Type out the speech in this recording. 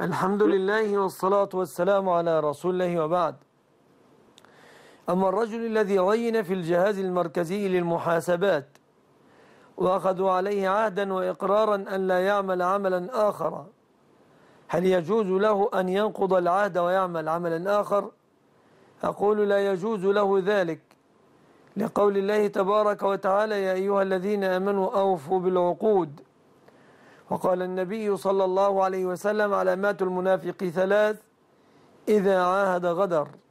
الحمد لله والصلاة والسلام على رسول الله وبعد أما الرجل الذي عين في الجهاز المركزي للمحاسبات وأخذوا عليه عهدا وإقرارا أن لا يعمل عملا آخر هل يجوز له أن ينقض العهد ويعمل عملا آخر أقول لا يجوز له ذلك لقول الله تبارك وتعالى يا أيها الذين أمنوا أوفوا بالعقود وقال النبي صلى الله عليه وسلم علامات المنافق ثلاث إذا عاهد غدر